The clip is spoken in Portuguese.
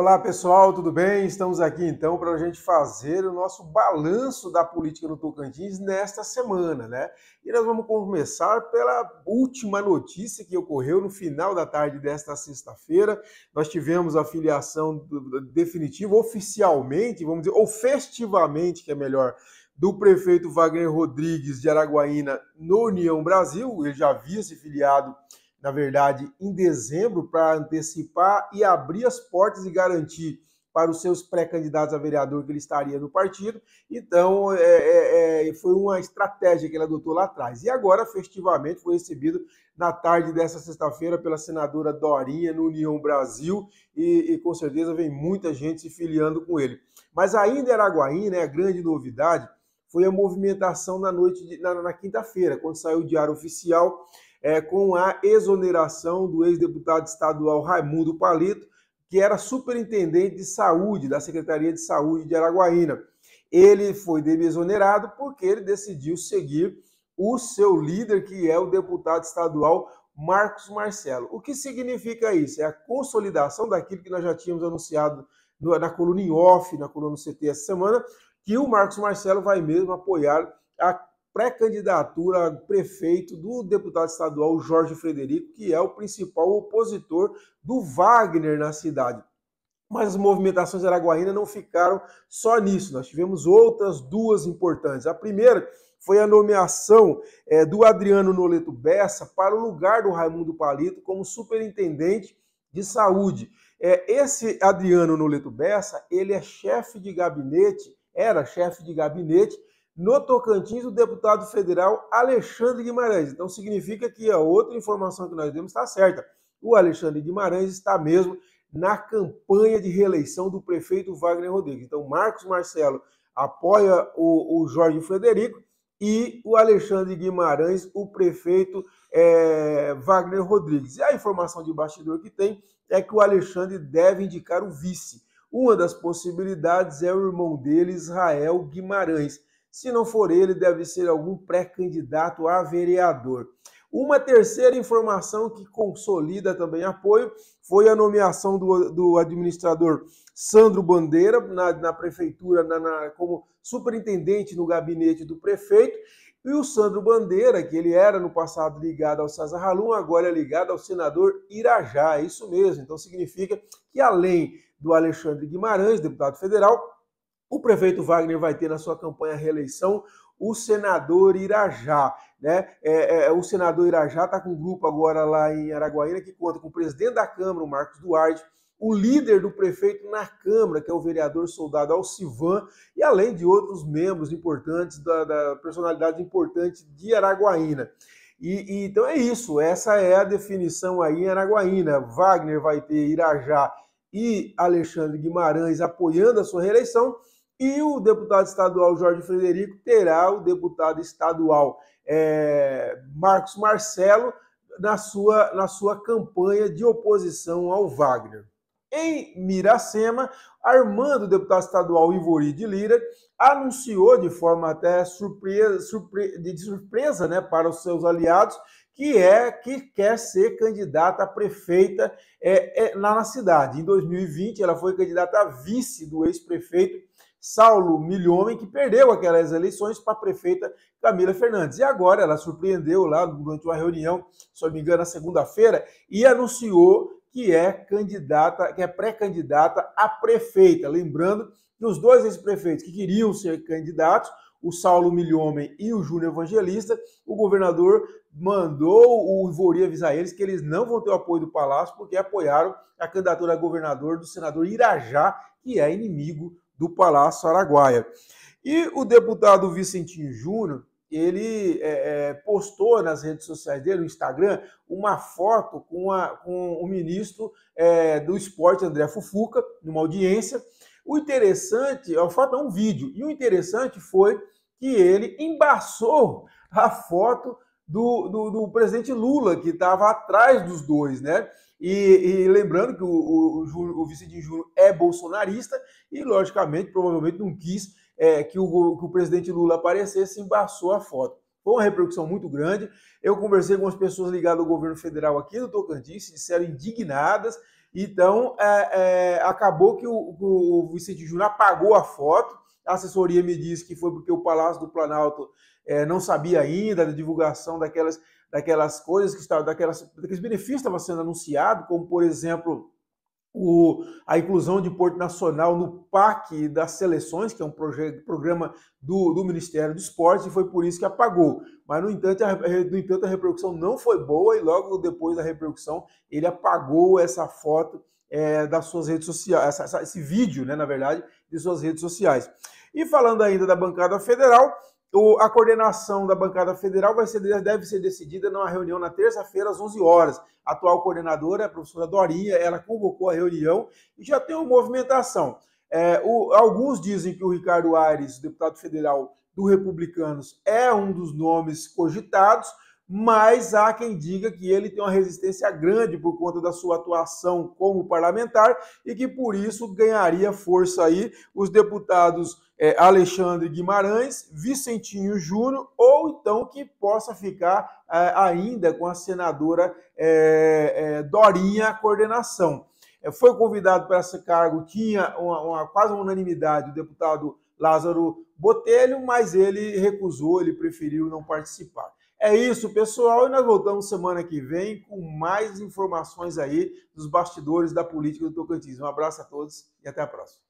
Olá pessoal, tudo bem? Estamos aqui então para a gente fazer o nosso balanço da política no Tocantins nesta semana, né? E nós vamos começar pela última notícia que ocorreu no final da tarde desta sexta-feira. Nós tivemos a filiação definitiva, oficialmente, vamos dizer, ou festivamente, que é melhor, do prefeito Wagner Rodrigues de Araguaína no União Brasil. Ele já havia se filiado na verdade, em dezembro, para antecipar e abrir as portas e garantir para os seus pré-candidatos a vereador que ele estaria no partido. Então, é, é, é, foi uma estratégia que ele adotou lá atrás. E agora, festivamente, foi recebido na tarde dessa sexta-feira pela senadora Dorinha, no União Brasil, e, e, com certeza vem muita gente se filiando com ele. Mas ainda em Araguaí, né, a grande novidade foi a movimentação na noite, de, na, na quinta-feira, quando saiu o Diário Oficial, é, com a exoneração do ex-deputado estadual Raimundo Palito, que era superintendente de saúde da Secretaria de Saúde de Araguaína. Ele foi exonerado porque ele decidiu seguir o seu líder, que é o deputado estadual Marcos Marcelo. O que significa isso? É a consolidação daquilo que nós já tínhamos anunciado na coluna em off, na coluna CT essa semana, que o Marcos Marcelo vai mesmo apoiar a pré-candidatura a prefeito do deputado estadual Jorge Frederico, que é o principal opositor do Wagner na cidade. Mas as movimentações araguaína não ficaram só nisso. Nós tivemos outras duas importantes. A primeira foi a nomeação é, do Adriano Noleto Bessa para o lugar do Raimundo Palito como superintendente de saúde. É, esse Adriano Noleto Bessa, ele é chefe de gabinete, era chefe de gabinete no Tocantins, o deputado federal Alexandre Guimarães. Então, significa que a outra informação que nós temos está certa. O Alexandre Guimarães está mesmo na campanha de reeleição do prefeito Wagner Rodrigues. Então, Marcos Marcelo apoia o, o Jorge Frederico e o Alexandre Guimarães, o prefeito é, Wagner Rodrigues. E a informação de bastidor que tem é que o Alexandre deve indicar o vice. Uma das possibilidades é o irmão dele, Israel Guimarães. Se não for ele, deve ser algum pré-candidato a vereador. Uma terceira informação que consolida também apoio foi a nomeação do, do administrador Sandro Bandeira na, na prefeitura, na, na, como superintendente no gabinete do prefeito. E o Sandro Bandeira, que ele era no passado ligado ao César Ralum, agora é ligado ao senador Irajá. É isso mesmo. Então significa que além do Alexandre Guimarães, deputado federal, o prefeito Wagner vai ter na sua campanha a reeleição o senador Irajá. Né? É, é, o senador Irajá está com um grupo agora lá em Araguaína que conta com o presidente da Câmara, o Marcos Duarte, o líder do prefeito na Câmara, que é o vereador soldado Alcivan, e além de outros membros importantes, da, da personalidade importante de Araguaína. E, e, então é isso, essa é a definição aí em Araguaína. Wagner vai ter Irajá e Alexandre Guimarães apoiando a sua reeleição, e o deputado estadual Jorge Frederico terá o deputado estadual é, Marcos Marcelo na sua, na sua campanha de oposição ao Wagner. Em Miracema, Armando, deputado estadual Ivori de Lira, anunciou de forma até surpresa, surpre, de surpresa né, para os seus aliados que é que quer ser candidata a prefeita é, é, lá na cidade. Em 2020, ela foi candidata a vice do ex-prefeito Saulo Milhomem, que perdeu aquelas eleições para a prefeita Camila Fernandes. E agora ela surpreendeu lá durante uma reunião, se não me engano, na segunda-feira, e anunciou que é candidata, que é pré-candidata a prefeita. Lembrando que os dois ex-prefeitos que queriam ser candidatos, o Saulo Milhomem e o Júnior Evangelista, o governador mandou o Ivori avisar eles que eles não vão ter o apoio do Palácio porque apoiaram a candidatura a governador do senador Irajá, que é inimigo do Palácio Araguaia. E o deputado Vicentinho Júnior, ele é, é, postou nas redes sociais dele, no Instagram, uma foto com, a, com o ministro é, do esporte, André Fufuca, numa audiência. O interessante, a foto é um vídeo, e o interessante foi que ele embaçou a foto do, do, do presidente Lula, que estava atrás dos dois, né? E, e lembrando que o, o, o, Júnior é bolsonarista e, logicamente, provavelmente não quis é, que, o, que o presidente Lula aparecesse e embaçou a foto. Foi uma repercussão muito grande. Eu conversei com as pessoas ligadas ao governo federal aqui do Tocantins, se disseram indignadas. Então, é, é, acabou que o, o Vicente Júnior apagou a foto. A assessoria me disse que foi porque o Palácio do Planalto é, não sabia ainda da divulgação daquelas daquelas coisas que estavam, daquelas, daqueles benefícios que estavam sendo anunciados, como por exemplo o, a inclusão de Porto Nacional no PAC das Seleções, que é um projeto, programa do, do, Ministério do Esporte, e foi por isso que apagou. Mas, no entanto, a, no entanto, a repercussão não foi boa, e logo depois da repercussão, ele apagou essa foto é, das suas redes sociais, essa, essa, esse vídeo, né, na verdade, de suas redes sociais. E falando ainda da bancada federal, o, a coordenação da bancada federal vai ser, deve ser decidida numa reunião na terça-feira, às 11 horas. A atual coordenadora, a professora Dorinha, ela convocou a reunião e já tem uma movimentação. É, o, alguns dizem que o Ricardo Aires, deputado federal do Republicanos, é um dos nomes cogitados, mas há quem diga que ele tem uma resistência grande por conta da sua atuação como parlamentar e que por isso ganharia força aí os deputados é, Alexandre Guimarães, Vicentinho Júnior, ou então que possa ficar é, ainda com a senadora é, é Dorinha coordenação. É, foi convidado para esse cargo, tinha uma, uma quase uma unanimidade o deputado Lázaro Botelho, mas ele recusou, ele preferiu não participar. É isso, pessoal, e nós voltamos semana que vem com mais informações aí dos bastidores da política do Tocantins. Um abraço a todos e até a próxima.